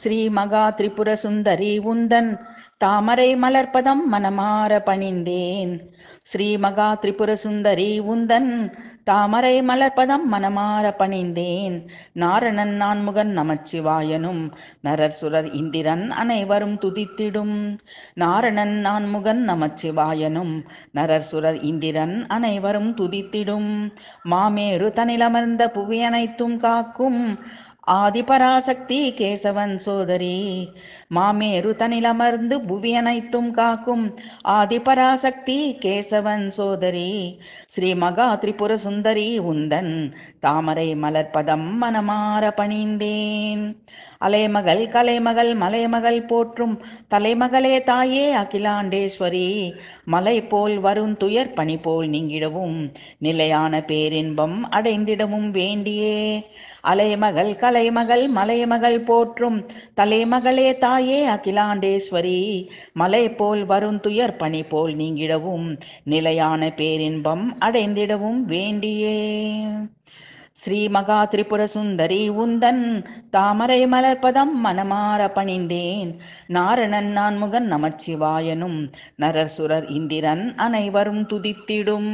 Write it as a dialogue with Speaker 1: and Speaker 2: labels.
Speaker 1: ஸ்ரீ மகா திரிபுர சுந்தரி உந்தன் தாமரை மலர்பதம் மனமார பணிந்தேன் ஸ்ரீ மகா திரிபுர சுந்தரி உந்தன் தாமரை மலர்பதம் மனமார பணிந்தேன் நாரணன் நான்முகன் நமச்சிவாயனும் நரர் சுரர் இந்திரன் அனைவரும் துதித்திடும் நாரணன் நான்முகன் நமச்சிவாயனும் நரர் சுரர் இந்திரன் அனைவரும் துதித்திடும் மாமேறு தனிலமர்ந்த புவியனைத்தும் காக்கும் ஆதிபராசக்தி கேசவன் சோதரி மாமேரு தனிலமர்ந்து புவி அனைத்தும் காக்கும் ஆதிபராசக்தி கேசவன் சோதரி ஸ்ரீ மகா திரிபுர சுந்தரி உந்தன் தாமரை மலர்பதம் மனமாற பணிந்தேன் அலைமகள் கலைமகள் மலைமகள் போற்றும் தலைமகளே தாயே அகிலாண்டேஸ்வரி மலை போல் வரும் துயர் பணி போல் நீங்கிடவும் நிலையான பேரின்பம் அடைந்திடவும் வேண்டியே அலைமகள் கலை மலைமகள் மலைமகள் போற்றும் தலைமகளே தாயே அகிலாண்டேஸ்வரி மலை போல் வருந்துயர் பணி போல் நீங்கிடவும் நிலையான பேரின்பம் அடைந்திடவும் வேண்டியே ஸ்ரீ மகா திரிபுர சுந்தரி உந்தன் தாமரை மலர்பதம் மனமாற பணிந்தேன் நாரணன் நான்முகன் நமச்சிவாயனும் நரசுரர் இந்திரன் அனைவரும் துதித்திடும்